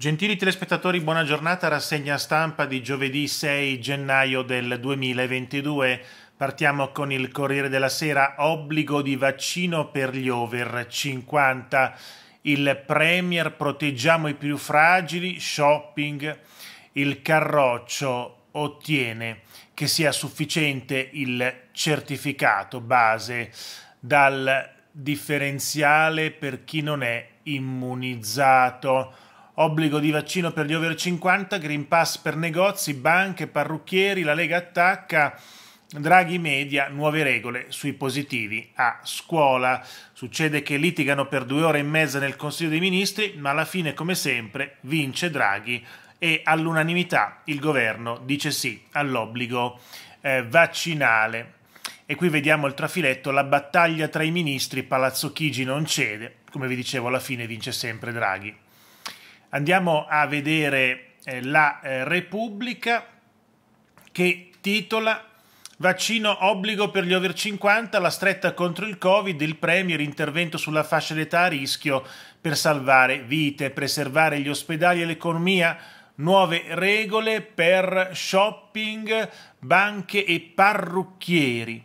Gentili telespettatori, buona giornata. Rassegna stampa di giovedì 6 gennaio del 2022. Partiamo con il Corriere della Sera, obbligo di vaccino per gli over 50. Il Premier, proteggiamo i più fragili, shopping. Il Carroccio ottiene che sia sufficiente il certificato base dal differenziale per chi non è immunizzato obbligo di vaccino per gli over 50, Green Pass per negozi, banche, parrucchieri, la Lega attacca. Draghi Media, nuove regole sui positivi a scuola. Succede che litigano per due ore e mezza nel Consiglio dei Ministri, ma alla fine, come sempre, vince Draghi e all'unanimità il governo dice sì all'obbligo eh, vaccinale. E qui vediamo il trafiletto, la battaglia tra i ministri, Palazzo Chigi non cede, come vi dicevo alla fine vince sempre Draghi. Andiamo a vedere eh, la eh, Repubblica che titola Vaccino obbligo per gli over 50, la stretta contro il Covid, il Premier, intervento sulla fascia d'età a rischio per salvare vite, preservare gli ospedali e l'economia, nuove regole per shopping, banche e parrucchieri.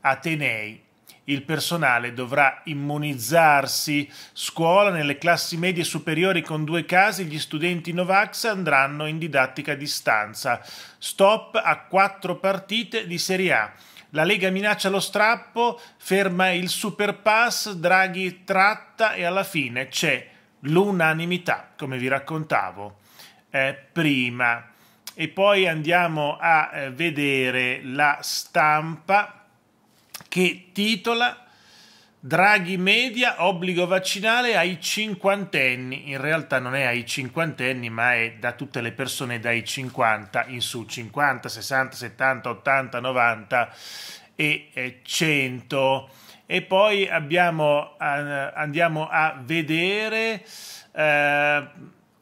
Atenei il personale dovrà immunizzarsi. Scuola nelle classi medie superiori con due casi, gli studenti Novax andranno in didattica a distanza. Stop a quattro partite di Serie A. La Lega minaccia lo strappo, ferma il superpass, Draghi tratta e alla fine c'è l'unanimità, come vi raccontavo eh, prima. E poi andiamo a eh, vedere la stampa che titola Draghi media obbligo vaccinale ai cinquantenni, in realtà non è ai cinquantenni ma è da tutte le persone dai 50 in su, 50, 60, 70, 80, 90 e 100. Eh, e poi abbiamo, eh, andiamo a vedere eh,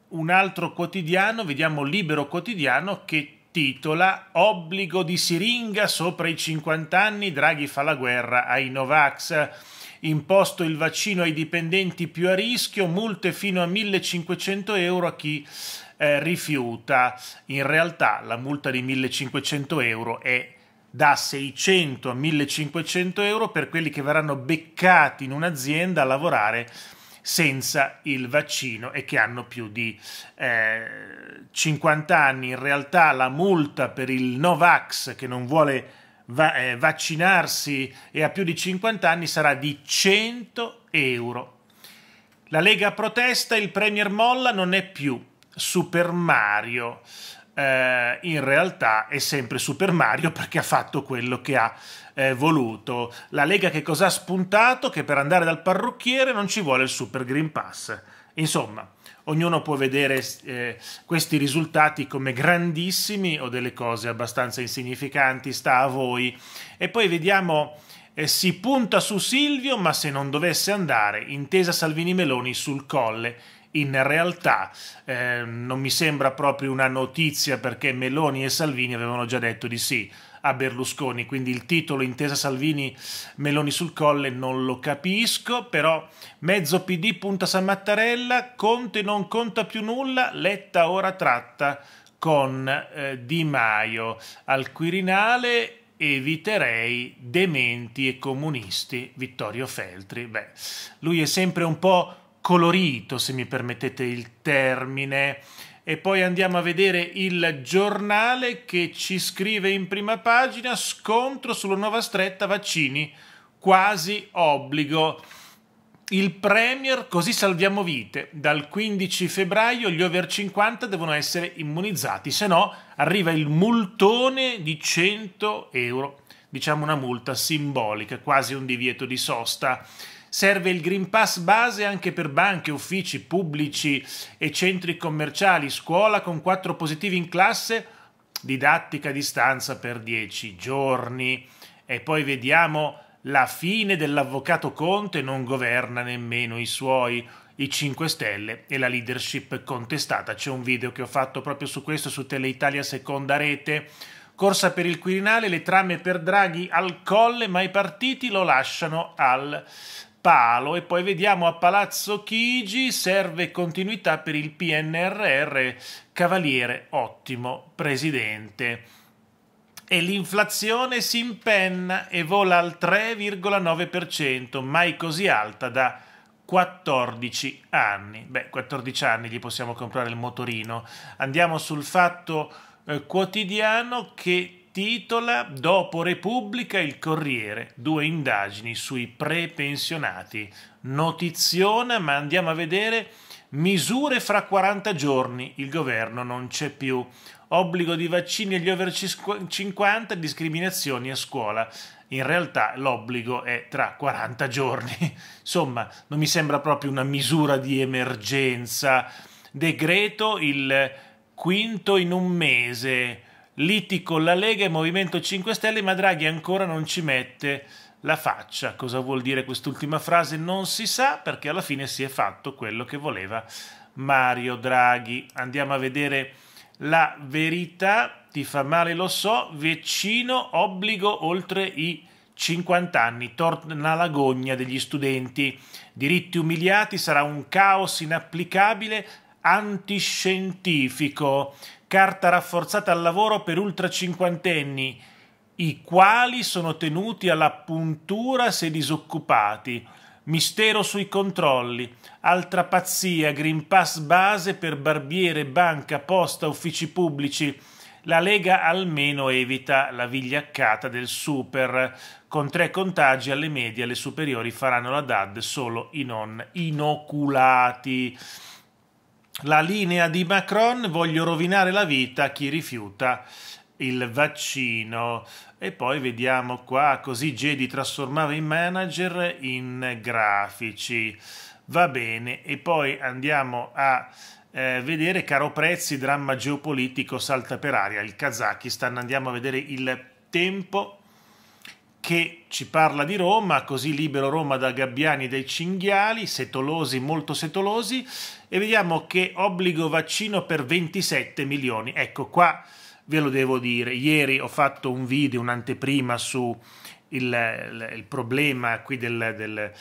un altro quotidiano, vediamo Libero Quotidiano che titola Obbligo di siringa sopra i 50 anni, Draghi fa la guerra ai Novax. Imposto il vaccino ai dipendenti più a rischio, multe fino a 1500 euro a chi eh, rifiuta. In realtà la multa di 1500 euro è da 600 a 1500 euro per quelli che verranno beccati in un'azienda a lavorare senza il vaccino e che hanno più di eh, 50 anni. In realtà la multa per il Novax che non vuole va- eh, vaccinarsi e ha più di 50 anni sarà di 100 euro. La Lega protesta, il Premier molla, non è più Super Mario eh, in realtà è sempre Super Mario perché ha fatto quello che ha eh, voluto. La Lega che cosa ha spuntato? Che per andare dal parrucchiere non ci vuole il Super Green Pass. Insomma, ognuno può vedere eh, questi risultati come grandissimi o delle cose abbastanza insignificanti, sta a voi. E poi vediamo, eh, si punta su Silvio, ma se non dovesse andare, intesa Salvini Meloni sul colle in realtà eh, non mi sembra proprio una notizia perché Meloni e Salvini avevano già detto di sì a Berlusconi, quindi il titolo intesa Salvini Meloni sul colle non lo capisco, però mezzo PD punta San Mattarella, Conte non conta più nulla, Letta ora tratta con eh, Di Maio al Quirinale eviterei dementi e comunisti Vittorio Feltri. Beh, lui è sempre un po' colorito, se mi permettete il termine. E poi andiamo a vedere il giornale che ci scrive in prima pagina scontro sulla nuova stretta vaccini, quasi obbligo. Il Premier così salviamo vite. Dal 15 febbraio gli over 50 devono essere immunizzati, se no arriva il multone di 100 euro. Diciamo una multa simbolica, quasi un divieto di sosta. Serve il Green Pass base anche per banche, uffici pubblici e centri commerciali, scuola con quattro positivi in classe, didattica a distanza per dieci giorni. E poi vediamo la fine dell'avvocato Conte non governa nemmeno i suoi, i 5 Stelle e la leadership contestata. C'è un video che ho fatto proprio su questo su Teleitalia Seconda Rete. Corsa per il Quirinale, le trame per Draghi al colle, ma i partiti lo lasciano al palo e poi vediamo a Palazzo Chigi serve continuità per il PNRR, Cavaliere ottimo presidente e l'inflazione si impenna e vola al 3,9%, mai così alta da 14 anni. Beh, 14 anni gli possiamo comprare il motorino. Andiamo sul fatto eh, quotidiano che titola Dopo Repubblica il Corriere, due indagini sui prepensionati. Notiziona, ma andiamo a vedere, misure fra 40 giorni, il governo non c'è più. Obbligo di vaccini agli over 50, discriminazioni a scuola. In realtà l'obbligo è tra 40 giorni. Insomma, non mi sembra proprio una misura di emergenza. Decreto il quinto in un mese liti con la Lega e Movimento 5 Stelle, ma Draghi ancora non ci mette la faccia. Cosa vuol dire quest'ultima frase? Non si sa perché alla fine si è fatto quello che voleva Mario Draghi. Andiamo a vedere la verità. Ti fa male, lo so, vicino obbligo oltre i 50 anni, torna la gogna degli studenti. Diritti umiliati sarà un caos inapplicabile, antiscientifico carta rafforzata al lavoro per ultra cinquantenni, i quali sono tenuti alla puntura se disoccupati. Mistero sui controlli, altra pazzia, Green Pass base per barbiere, banca, posta, uffici pubblici. La Lega almeno evita la vigliaccata del super. Con tre contagi alle medie, le superiori faranno la DAD solo i non inoculati. La linea di Macron, voglio rovinare la vita a chi rifiuta il vaccino. E poi vediamo qua, così Jedi trasformava i manager in grafici. Va bene, e poi andiamo a eh, vedere caro prezzi, dramma geopolitico salta per aria, il Kazakistan, andiamo a vedere il tempo che ci parla di Roma, così libero Roma da gabbiani e dai cinghiali, setolosi, molto setolosi, e vediamo che obbligo vaccino per 27 milioni. Ecco qua ve lo devo dire, ieri ho fatto un video, un'anteprima su il, il, il problema qui del, del, eh,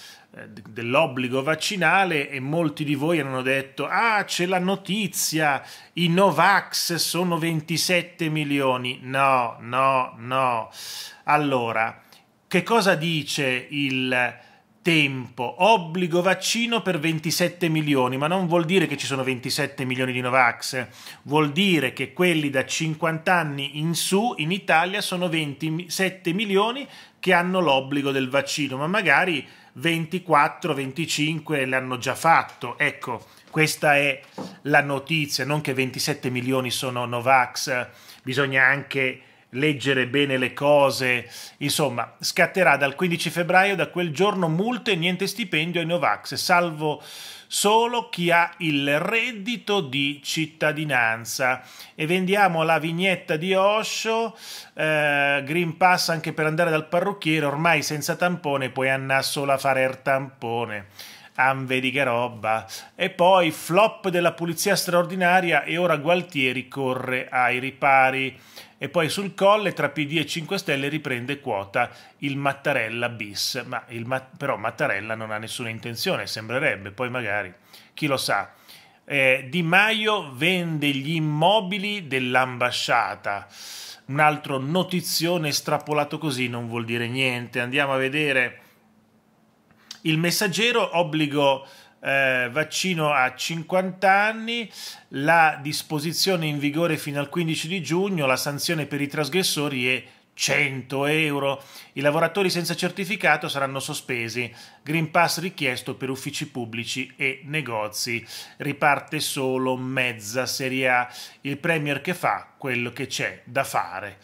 dell'obbligo vaccinale e molti di voi hanno detto ah c'è la notizia, i Novax sono 27 milioni. No, no, no. Allora, che cosa dice il tempo? Obbligo vaccino per 27 milioni, ma non vuol dire che ci sono 27 milioni di Novax, vuol dire che quelli da 50 anni in su in Italia sono 27 milioni che hanno l'obbligo del vaccino, ma magari 24, 25 l'hanno già fatto. Ecco, questa è la notizia, non che 27 milioni sono Novax, bisogna anche leggere bene le cose, insomma, scatterà dal 15 febbraio, da quel giorno, multe e niente stipendio ai Novax, salvo solo chi ha il reddito di cittadinanza. E vendiamo la vignetta di Osho, eh, Green Pass anche per andare dal parrucchiere, ormai senza tampone, puoi andare solo a fare il tampone. Am vedi che roba. E poi flop della pulizia straordinaria e ora Gualtieri corre ai ripari e poi sul colle tra PD e 5 Stelle riprende quota il Mattarella bis, ma il, però Mattarella non ha nessuna intenzione, sembrerebbe, poi magari, chi lo sa. Eh, di Maio vende gli immobili dell'ambasciata. Un altro notizione estrapolato così non vuol dire niente. Andiamo a vedere il messaggero obbligo eh, vaccino a 50 anni, la disposizione in vigore fino al 15 di giugno, la sanzione per i trasgressori è 100 euro. I lavoratori senza certificato saranno sospesi. Green Pass richiesto per uffici pubblici e negozi. Riparte solo mezza Serie A. Il Premier che fa quello che c'è da fare.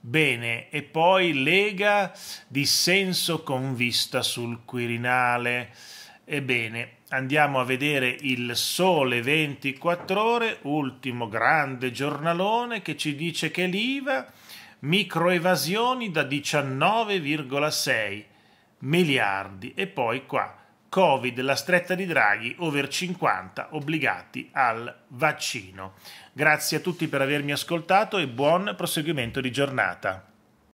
Bene, e poi Lega dissenso con vista sul Quirinale. Ebbene, andiamo a vedere il Sole 24 ore, ultimo grande giornalone che ci dice che l'IVA microevasioni da 19,6 miliardi e poi qua Covid, la stretta di Draghi, over 50 obbligati al vaccino. Grazie a tutti per avermi ascoltato e buon proseguimento di giornata.